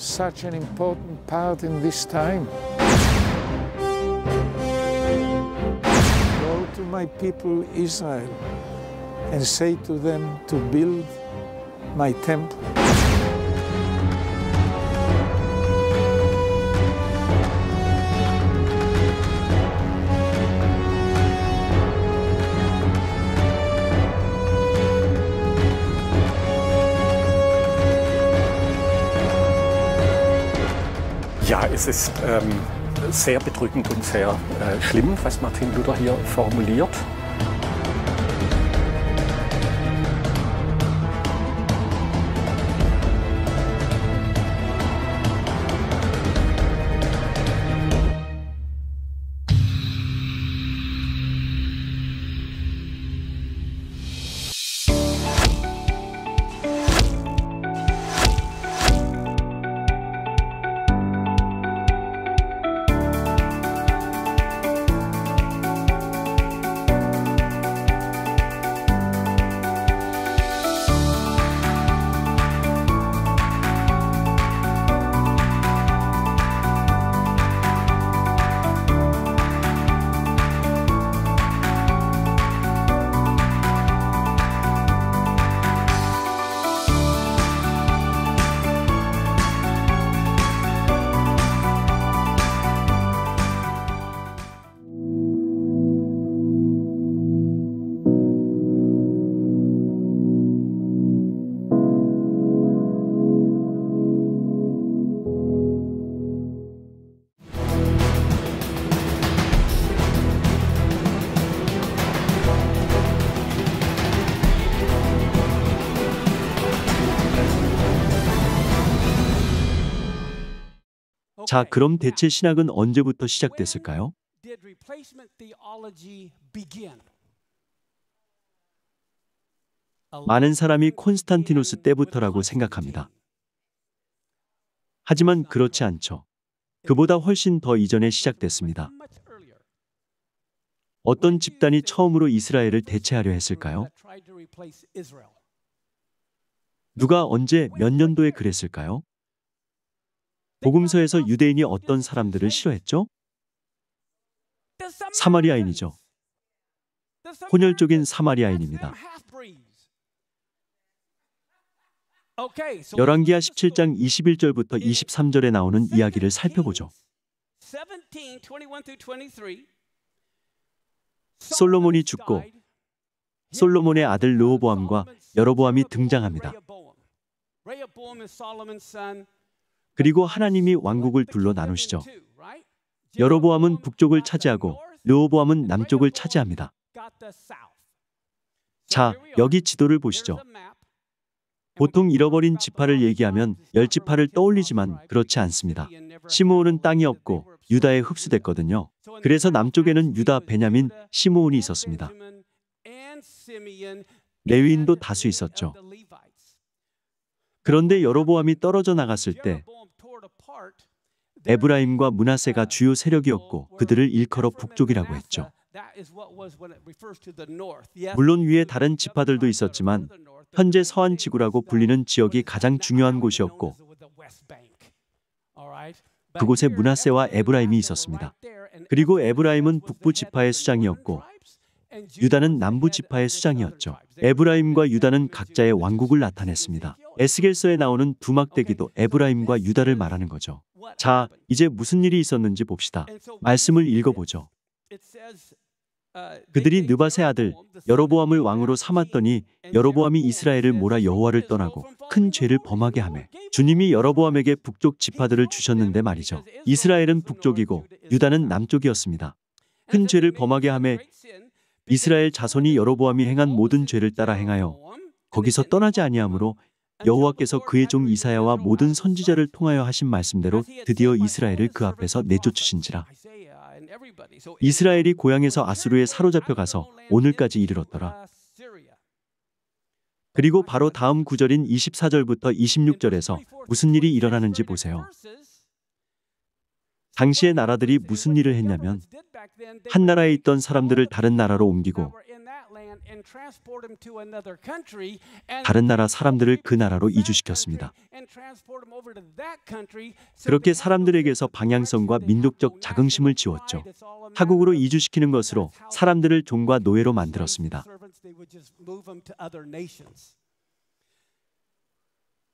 such an important part in this time. Go to my people Israel and say to them to build my temple. Ja, es ist ähm, sehr bedrückend und sehr äh, schlimm, was Martin Luther hier formuliert. 자, 그럼 대체 신학은 언제부터 시작됐을까요? 많은 사람이 콘스탄티누스 때부터라고 생각합니다. 하지만 그렇지 않죠. 그보다 훨씬 더 이전에 시작됐습니다. 어떤 집단이 처음으로 이스라엘을 대체하려 했을까요? 누가 언제 몇 년도에 그랬을까요? 복음서에서 유대인이 어떤 사람들을 싫어했죠? 사마리아인이죠. 혼혈적인 사마리아인입니다. 열왕기하 17장 21절부터 23절에 나오는 이야기를 살펴보죠. 솔로몬이 죽고 솔로몬의 아들 르호보암과 여로보암이 등장합니다. 그리고 하나님이 왕국을 둘러 나누시죠. 여로보암은 북쪽을 차지하고 르호보암은 남쪽을 차지합니다. 자, 여기 지도를 보시죠. 보통 잃어버린 지파를 얘기하면 열 지파를 떠올리지만 그렇지 않습니다. 시므온은 땅이 없고 유다에 흡수됐거든요. 그래서 남쪽에는 유다, 베냐민, 시므온이 있었습니다. 레위인도 다수 있었죠. 그런데 여로보암이 떨어져 나갔을 때 에브라임과 문하세가 주요 세력이었고 그들을 일컬어 북쪽이라고 했죠. 물론 위에 다른 지파들도 있었지만 현재 서한 지구라고 불리는 지역이 가장 중요한 곳이었고 그곳에 문하세와 에브라임이 있었습니다. 그리고 에브라임은 북부 지파의 수장이었고 유다는 남부 지파의 수장이었죠. 에브라임과 유다는 각자의 왕국을 나타냈습니다. 에스겔서에 나오는 두막대기도 에브라임과 유다를 말하는 거죠. 자, 이제 무슨 일이 있었는지 봅시다. 말씀을 읽어보죠. Uh, 그들이 느바세 아들 여로보암을 왕으로 삼았더니 여로보암이 이스라엘을 몰아 여호와를 떠나고 큰 죄를 범하게 하며 주님이 여로보암에게 북쪽 지파들을 주셨는데 말이죠. 이스라엘은 북쪽이고 유다는 남쪽이었습니다. 큰 죄를 범하게 하며 이스라엘 자손이 여로보암이 행한 모든 죄를 따라 행하여 거기서 떠나지 아니하므로 여호와께서 그의 종 이사야와 모든 선지자를 통하여 하신 말씀대로 드디어 이스라엘을 그 앞에서 내쫓으신지라. 이스라엘이 고향에서 아수르에 사로잡혀 가서 오늘까지 이르렀더라. 그리고 바로 다음 구절인 24절부터 26절에서 무슨 일이 일어나는지 보세요. 당시의 나라들이 무슨 일을 했냐면 한 나라에 있던 사람들을 다른 나라로 옮기고 다른 나라 사람들을 그 나라로 이주시켰습니다. 그렇게 사람들에게서 방향성과 민족적 자긍심을 지웠죠. 타국으로 이주시키는 것으로 사람들을 종과 노예로 만들었습니다.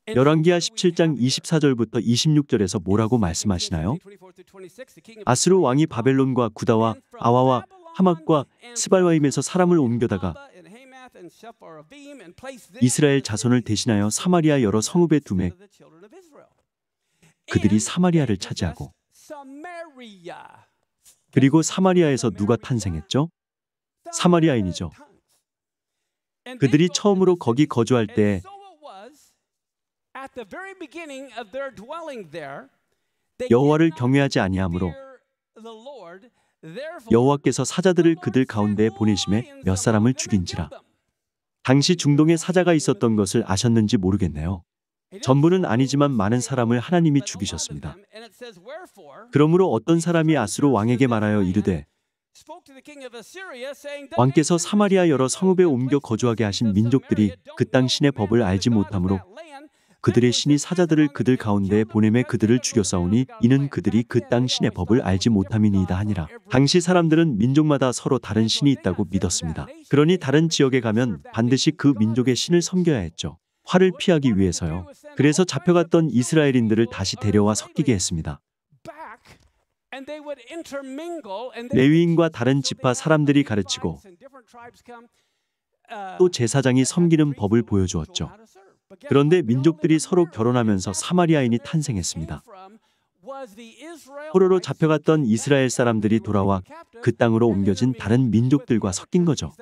열왕기하 17장 24절부터 26절에서 뭐라고 말씀하시나요? 아스루 왕이 바벨론과 구다와 아와와 하막과 스발와임에서 사람을 옮겨다가 이스라엘 자손을 대신하여 사마리아 여러 성읍에 두매 그들이 사마리아를 차지하고 그리고 사마리아에서 누가 탄생했죠? 사마리아인이죠. 그들이 처음으로 거기 거주할 때 여호와를 경외하지 아니하므로 여호와께서 사자들을 그들 가운데 에 보내심에 몇 사람을 죽인지라. 당시 중동에 사자가 있었던 것을 아셨는지 모르겠네요. 전부는 아니지만 많은 사람을 하나님이 죽이셨습니다. 그러므로 어떤 사람이 아스로 왕에게 말하여 이르되 왕께서 사마리아 여러 성읍에 옮겨 거주하게 하신 민족들이 그땅 신의 법을 알지 못하므로 그들의 신이 사자들을 그들 가운데 보냄에 그들을 죽여 싸우니 이는 그들이 그 땅 신의 법을 알지 못함이니이다 하니라. 당시 사람들은 민족마다 서로 다른 신이 있다고 믿었습니다. 그러니 다른 지역에 가면 반드시 그 민족의 신을 섬겨야 했죠. 화를 피하기 위해서요. 그래서 잡혀갔던 이스라엘인들을 다시 데려와 섞이게 했습니다. 레위인과 다른 지파 사람들이 가르치고 또 제사장이 섬기는 법을 보여주었죠. 그런데 민족들이 서로 결혼하면서 사마리아인이 탄생했습니다. 포로로 잡혀갔던 이스라엘 사람들이 돌아와 그 땅으로 옮겨진 다른 민족들과 섞인 거죠.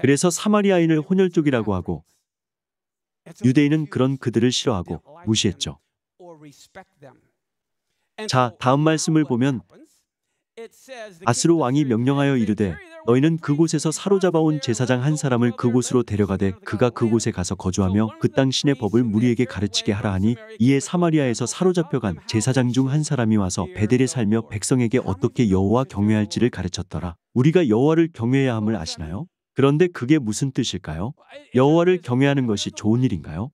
그래서 사마리아인을 혼혈족이라고 하고 유대인은 그런 그들을 싫어하고 무시했죠. 자, 다음 말씀을 보면 아스로 왕이 명령하여 이르되 너희는 그곳에서 사로잡아온 제사장 한 사람을 그곳으로 데려가되 그가 그곳에 가서 거주하며 그 땅 신의 법을 무리에게 가르치게 하라 하니 이에 사마리아에서 사로잡혀간 제사장 중 한 사람이 와서 베델에 살며 백성에게 어떻게 여호와 경외할지를 가르쳤더라. 우리가 여호와를 경외해야 함을 아시나요? 그런데 그게 무슨 뜻일까요? 여호와를 경외하는 것이 좋은 일인가요?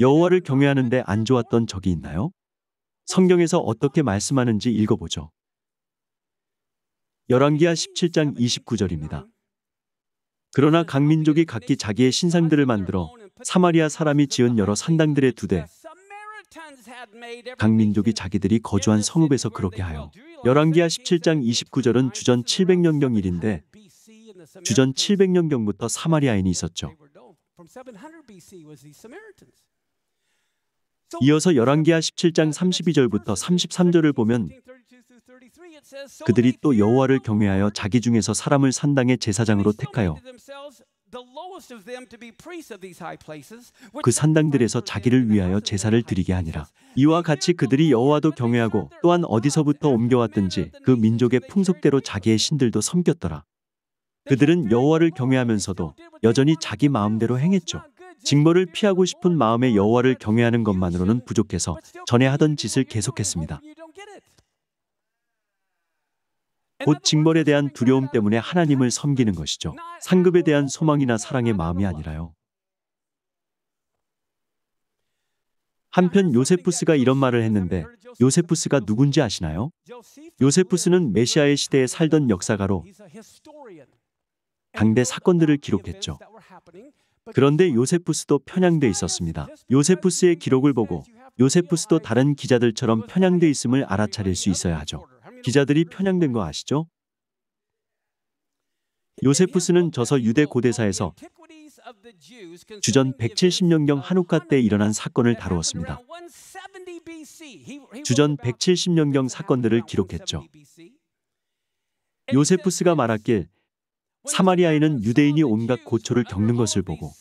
여호와를 경외하는데 안 좋았던 적이 있나요? 성경에서 어떻게 말씀하는지 읽어보죠. 열왕기하 17장 29절입니다. 그러나 각 민족이 각기 자기의 신상들을 만들어 사마리아 사람이 지은 여러 산당들의 두대 각 민족이 자기들이 거주한 성읍에서 그렇게 하여 열왕기하 17장 29절은 주전 700년경 일인데 주전 700년경부터 사마리아인이 있었죠. 이어서 열왕기하 17장 32절부터 33절을 보면 그들이 또 여호와를 경외하여 자기 중에서 사람을 산당의 제사장으로 택하여 그 산당들에서 자기를 위하여 제사를 드리게 하니라. 이와 같이 그들이 여호와도 경외하고 또한 어디서부터 옮겨왔든지 그 민족의 풍속대로 자기의 신들도 섬겼더라. 그들은 여호와를 경외하면서도 여전히 자기 마음대로 행했죠. 직모를 피하고 싶은 마음에 여호와를 경외하는 것만으로는 부족해서 전에 하던 짓을 계속했습니다. 곧 징벌에 대한 두려움 때문에 하나님을 섬기는 것이죠. 상급에 대한 소망이나 사랑의 마음이 아니라요. 한편 요세푸스가 이런 말을 했는데 요세푸스가 누군지 아시나요? 요세푸스는 메시아의 시대에 살던 역사가로 당대 사건들을 기록했죠. 그런데 요세푸스도 편향돼 있었습니다. 요세푸스의 기록을 보고 요세푸스도 다른 기자들처럼 편향돼 있음을 알아차릴 수 있어야 하죠. 기자들이 편향된 거 아시죠? 요세푸스는 저서 유대 고대사에서 주전 170년경 한우카 때 일어난 사건을 다루었습니다. 주전 170년경 사건들을 기록했죠. 요세푸스가 말하길 사마리아인은 유대인이 온갖 고초를 겪는 것을 보고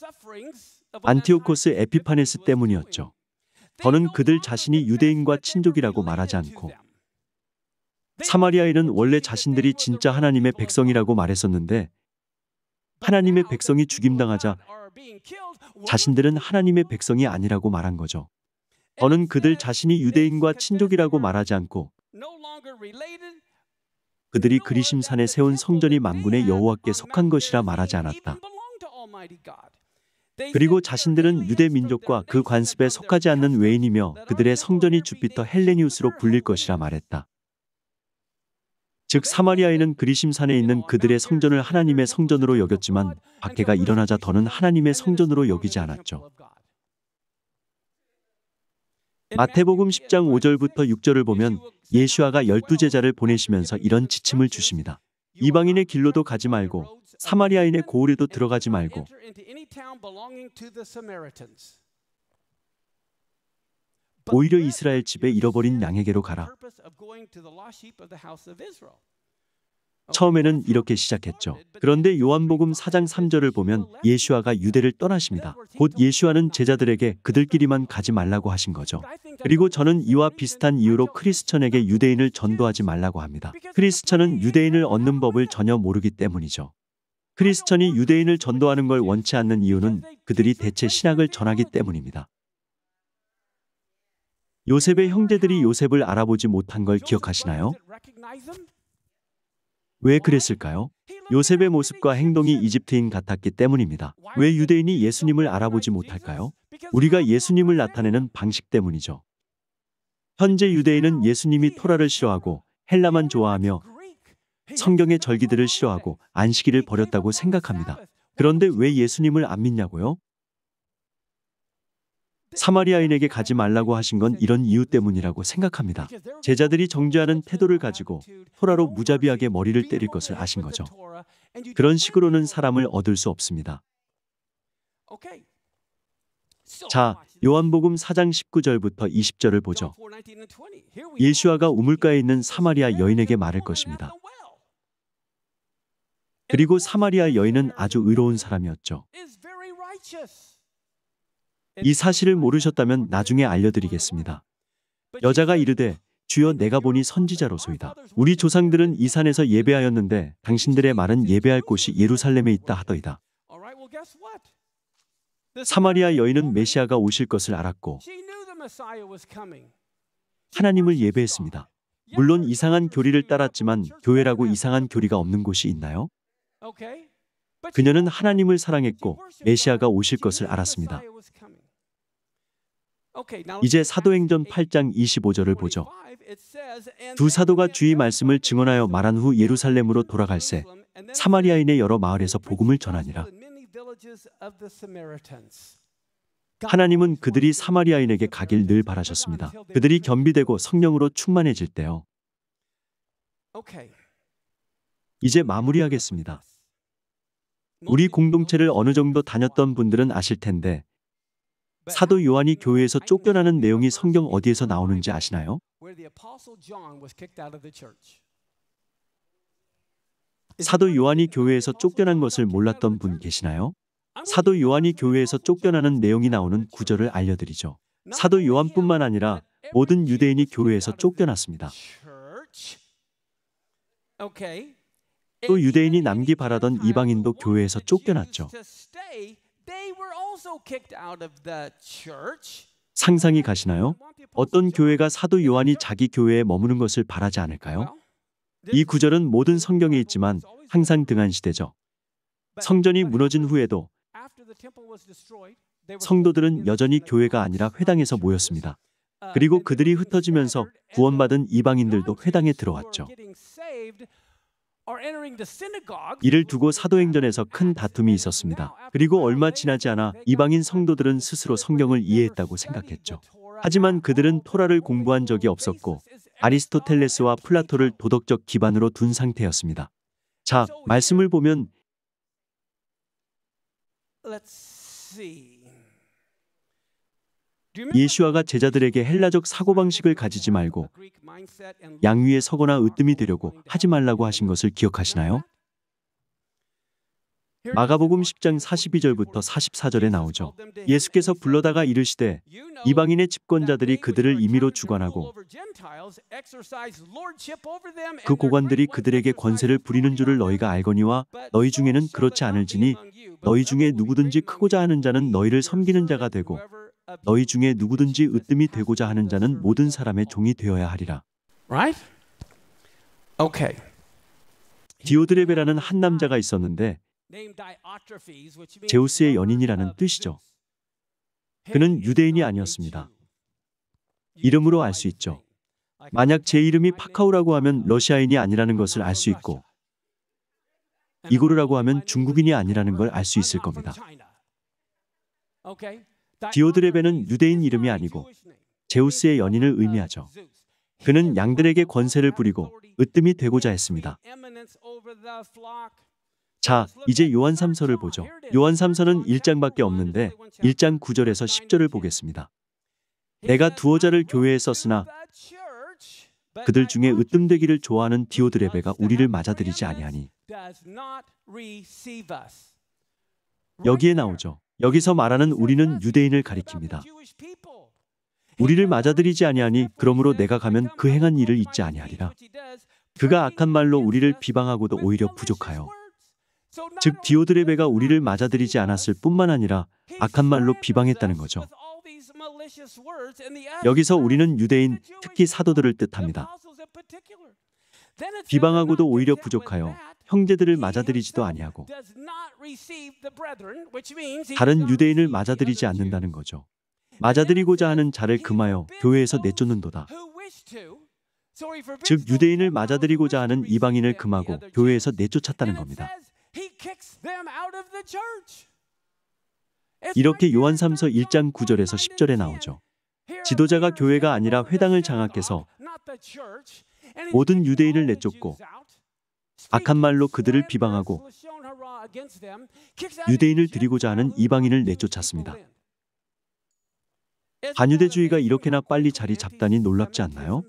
안티오코스 에피파네스 때문이었죠. 더는 그들 자신이 유대인과 친족이라고 말하지 않고 사마리아인은 원래 자신들이 진짜 하나님의 백성이라고 말했었는데 하나님의 백성이 죽임당하자 자신들은 하나님의 백성이 아니라고 말한 거죠. 저는 그들 자신이 유대인과 친족이라고 말하지 않고 그들이 그리심산에 세운 성전이 만군의 여호와께 속한 것이라 말하지 않았다. 그리고 자신들은 유대 민족과 그 관습에 속하지 않는 외인이며 그들의 성전이 주피터 헬레니우스로 불릴 것이라 말했다. 즉 사마리아인은 그리심산에 있는 그들의 성전을 하나님의 성전으로 여겼지만 박해가 일어나자 더는 하나님의 성전으로 여기지 않았죠. 마태복음 10장 5절부터 6절을 보면 예수아가 열두 제자를 보내시면서 이런 지침을 주십니다. 이방인의 길로도 가지 말고 사마리아인의 고을에도 들어가지 말고 오히려 이스라엘 집에 잃어버린 양에게로 가라. 처음에는 이렇게 시작했죠. 그런데 요한복음 4장 3절을 보면 예수아가 유대를 떠나십니다. 곧 예수아는 제자들에게 그들끼리만 가지 말라고 하신 거죠. 그리고 저는 이와 비슷한 이유로 크리스천에게 유대인을 전도하지 말라고 합니다. 크리스천은 유대인을 얻는 법을 전혀 모르기 때문이죠. 크리스천이 유대인을 전도하는 걸 원치 않는 이유는 그들이 대체 신학을 전하기 때문입니다. 요셉의 형제들이 요셉을 알아보지 못한 걸 기억하시나요? 왜 그랬을까요? 요셉의 모습과 행동이 이집트인 같았기 때문입니다. 왜 유대인이 예수님을 알아보지 못할까요? 우리가 예수님을 나타내는 방식 때문이죠. 현재 유대인은 예수님이 토라를 싫어하고 헬라만 좋아하며 성경의 절기들을 싫어하고 안식일을 버렸다고 생각합니다. 그런데 왜 예수님을 안 믿냐고요? 사마리아인에게 가지 말라고 하신 건 이런 이유 때문이라고 생각합니다. 제자들이 정죄하는 태도를 가지고 토라로 무자비하게 머리를 때릴 것을 아신 거죠. 그런 식으로는 사람을 얻을 수 없습니다. 자, 요한복음 4장 19절부터 20절을 보죠. 예수아가 우물가에 있는 사마리아 여인에게 말할 것입니다. 그리고 사마리아 여인은 아주 의로운 사람이었죠. 이 사실을 모르셨다면 나중에 알려드리겠습니다. 여자가 이르되 주여 내가 보니 선지자로소이다. 우리 조상들은 이 산에서 예배하였는데 당신들의 말은 예배할 곳이 예루살렘에 있다 하더이다. 사마리아 여인은 메시아가 오실 것을 알았고 하나님을 예배했습니다. 물론 이상한 교리를 따랐지만 교회라고 이상한 교리가 없는 곳이 있나요? 그녀는 하나님을 사랑했고 메시아가 오실 것을 알았습니다. 이제 사도행전 8장 25절을 보죠. 두 사도가 주의 말씀을 증언하여 말한 후 예루살렘으로 돌아갈새 사마리아인의 여러 마을에서 복음을 전하니라. 하나님은 그들이 사마리아인에게 가길 늘 바라셨습니다. 그들이 겸비되고 성령으로 충만해질 때요. 이제 마무리하겠습니다. 우리 공동체를 어느 정도 다녔던 분들은 아실 텐데 사도 요한이 교회에서 쫓겨나는 내용이 성경 어디에서 나오는지 아시나요? 사도 요한이 교회에서 쫓겨난 것을 몰랐던 분 계시나요? 사도 요한이 교회에서 쫓겨나는 내용이 나오는 구절을 알려드리죠. 사도 요한뿐만 아니라 모든 유대인이 교회에서 쫓겨났습니다. 또 유대인이 남기 바라던 이방인도 교회에서 쫓겨났죠. 상상이 가시나요? 어떤 교회가 사도 요한이 자기 교회에 머무는 것을 바라지 않을까요? 이 구절은 모든 성경에 있지만 항상 등한 시대죠. 성전이 무너진 후에도 성도들은 여전히 교회가 아니라 회당에서 모였습니다. Uh, 그리고 그들이 흩어지면서 구원받은 이방인들도 회당에 들어왔죠. 이를 두고 사도행전에서 큰 다툼이 있었습니다. 그리고 얼마 지나지 않아 이방인 성도들은 스스로 성경을 이해했다고 생각했죠. 하지만 그들은 토라를 공부한 적이 없었고 아리스토텔레스와 플라토를 도덕적 기반으로 둔 상태였습니다. 자, 말씀을 보면 예수아가 제자들에게 헬라적 사고방식을 가지지 말고 양위에 서거나 으뜸이 되려고 하지 말라고 하신 것을 기억하시나요? 마가복음 10장 42절부터 44절에 나오죠. 예수께서 불러다가 이르시되 이방인의 집권자들이 그들을 임의로 주관하고 그 고관들이 그들에게 권세를 부리는 줄을 너희가 알거니와 너희 중에는 그렇지 않을지니 너희 중에 누구든지 크고자 하는 자는 너희를 섬기는 자가 되고 너희 중에 누구든지 으뜸이 되고자 하는 자는 모든 사람의 종이 되어야 하리라. Right? Okay. 디오드레베라는 한 남자가 있었는데 제우스의 연인이라는 뜻이죠. 그는 유대인이 아니었습니다. 이름으로 알 수 있죠. 만약 제 이름이 파카우라고 하면 러시아인이 아니라는 것을 알 수 있고 이고르라고 하면 중국인이 아니라는 걸 알 수 있을 겁니다. 디오드레베는 유대인 이름이 아니고 제우스의 연인을 의미하죠. 그는 양들에게 권세를 부리고 으뜸이 되고자 했습니다. 자, 이제 요한 3서를 보죠. 요한 3서는 1장밖에 없는데 1장 9절에서 10절을 보겠습니다. 내가 두어자를 교회에 썼으나 그들 중에 으뜸되기를 좋아하는 디오드레베가 우리를 맞아들이지 아니하니 여기에 나오죠. 여기서 말하는 우리는 유대인을 가리킵니다. 우리를 맞아들이지 아니하니 그러므로 내가 가면 그 행한 일을 잊지 아니하리라. 그가 악한 말로 우리를 비방하고도 오히려 부족하여. 즉 디오드레베가 우리를 맞아들이지 않았을 뿐만 아니라 악한 말로 비방했다는 거죠. 여기서 우리는 유대인, 특히 사도들을 뜻합니다. 비방하고도 오히려 부족하여 형제들을 맞아들이지도 아니하고 다른 유대인을 맞아들이지 않는다는 거죠. 맞아들이고자 하는 자를 금하여 교회에서 내쫓는도다. 즉 유대인을 맞아들이고자 하는 이방인을 금하고 교회에서 내쫓았다는 겁니다. 이렇게 요한 삼서 1장 9절에서 10절에 나오죠. 지도자가 교회가 아니라 회당을 장악해서 모든 유대인을 내쫓고 악한 말로 그들을 비방하고 유대인을 드리고자 하는 이방인을 내쫓았습니다. 반유대주의가 이렇게나 빨리 자리 잡다니 놀랍지 않나요?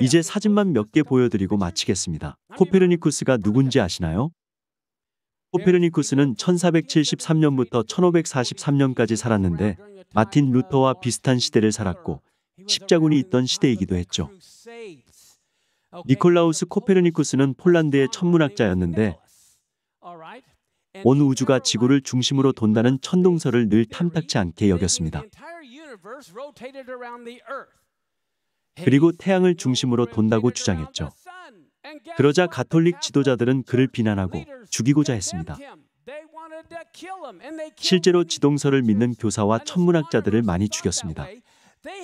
이제 사진만 몇 개 보여드리고 마치겠습니다. 코페르니쿠스가 누군지 아시나요? 코페르니쿠스는 1473년부터 1543년까지 살았는데 마틴 루터와 비슷한 시대를 살았고 십자군이 있던 시대이기도 했죠. 니콜라우스 코페르니쿠스는 폴란드의 천문학자였는데 온 우주가 지구를 중심으로 돈다는 천동설을 늘 탐탁치 않게 여겼습니다. 그리고 태양을 중심으로 돈다고 주장했죠. 그러자 가톨릭 지도자들은 그를 비난하고 죽이고자 했습니다. 실제로 지동설을 믿는 교사와 천문학자들을 많이 죽였습니다.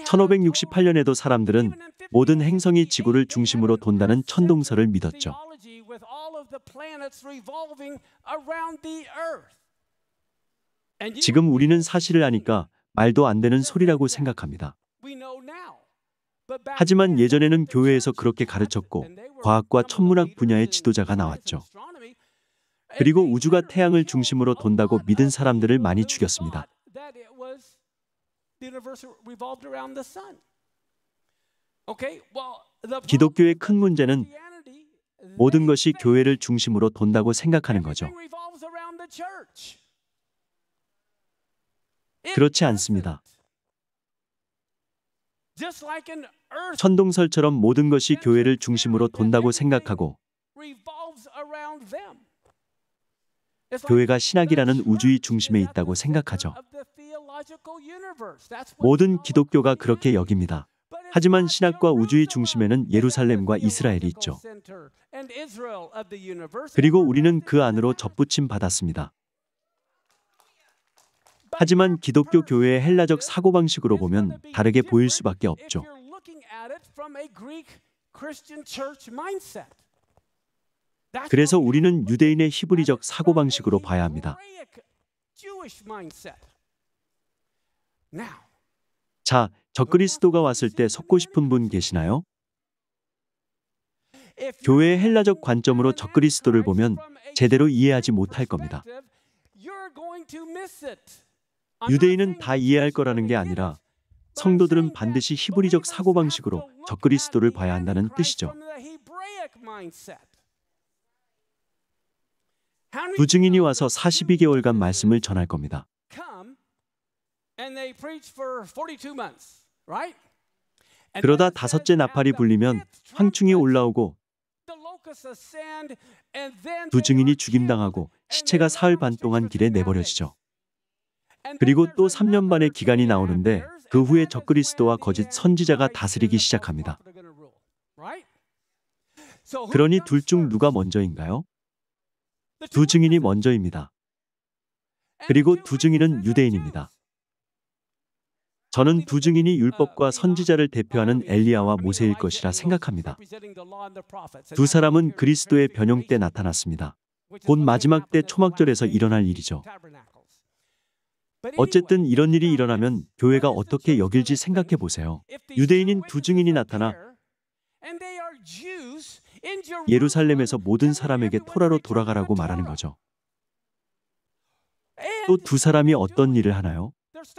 1568년에도 사람들은 모든 행성이 지구를 중심으로 돈다는 천동설을 믿었죠. 지금 우리는 사실을 아니까 말도 안 되는 소리라고 생각합니다. 하지만 예전에는 교회에서 그렇게 가르쳤고 과학과 천문학 분야의 지도자가 나왔죠. 그리고 우주가 태양을 중심으로 돈다고 믿은 사람들을 많이 죽였습니다. 기독교의 큰 문제는 모든 것이 교회를 중심으로 돈다고 생각하는 거죠. 그렇지 않습니다. 천동설처럼 모든 것이 교회를 중심으로 돈다고 생각하고 교회가 신학이라는 우주의 중심에 있다고 생각하죠. 모든 기독교가 그렇게 여깁니다. 하지만 신학과 우주의 중심에는 예루살렘과 이스라엘이 있죠. 그리고 우리는 그 안으로 접붙임 받았습니다. 하지만 기독교 교회의 헬라적 사고방식으로 보면 다르게 보일 수밖에 없죠. 그래서 우리는 유대인의 히브리적 사고방식으로 봐야 합니다. 자, 적그리스도가 왔을 때 속고 싶은 분 계시나요? 교회의 헬라적 관점으로 적그리스도를 보면 제대로 이해하지 못할 겁니다. 유대인은 다 이해할 거라는 게 아니라 성도들은 반드시 히브리적 사고방식으로 적그리스도를 봐야 한다는 뜻이죠. 두 증인이 와서 42개월간 말씀을 전할 겁니다. 그러다 다섯째 나팔이 불리면 황충이 올라오고 두 증인이 죽임당하고 시체가 사흘 반 동안 길에 내버려지죠. 그리고 또 3년 반의 기간이 나오는데 그 후에 적그리스도와 거짓 선지자가 다스리기 시작합니다. 그러니 둘 중 누가 먼저인가요? 두 증인이 먼저입니다. 그리고 두 증인은 유대인입니다. 저는 두 증인이 율법과 어, 선지자를 어, 대표하는 어, 엘리야와 모세일 것이라 생각합니다. 두 사람은 그리스도의 변형 때 나타났습니다. 곧 마지막 때 초막절에서 일어날 일이죠. 어쨌든 이런 일이 일어나면 교회가 어떻게 여길지 생각해 보세요. 유대인인 두 증인이 나타나 예루살렘에서 모든 사람에게 토라로 돌아가라고 말하는 거죠. 또 두 사람이 어떤 일을 하나요?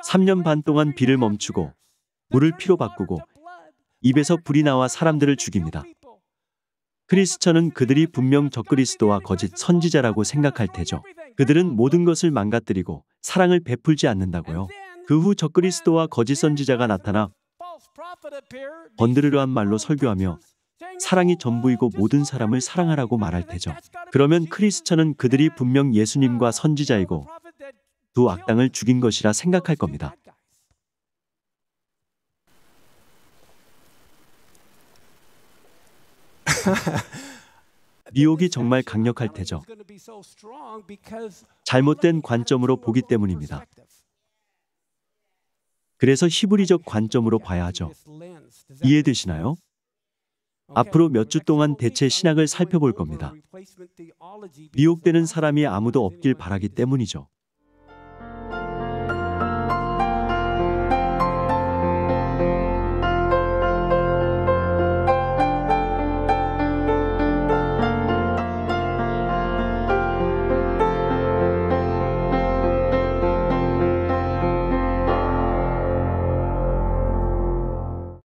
3년 반 동안 비를 멈추고 물을 피로 바꾸고 입에서 불이 나와 사람들을 죽입니다. 크리스천은 그들이 분명 적그리스도와 거짓 선지자라고 생각할 테죠. 그들은 모든 것을 망가뜨리고 사랑을 베풀지 않는다고요. 그 후 적그리스도와 거짓 선지자가 나타나 번드르르한 말로 설교하며 사랑이 전부이고 모든 사람을 사랑하라고 말할 테죠. 그러면 크리스천은 그들이 분명 예수님과 선지자이고 두 악당을 죽인 것이라 생각할 겁니다. 미혹이 정말 강력할 테죠. 잘못된 관점으로 보기 때문입니다. 그래서 히브리적 관점으로 봐야 하죠. 이해되시나요? 앞으로 몇 주 동안 대체 신학을 살펴볼 겁니다. 미혹되는 사람이 아무도 없길 바라기 때문이죠.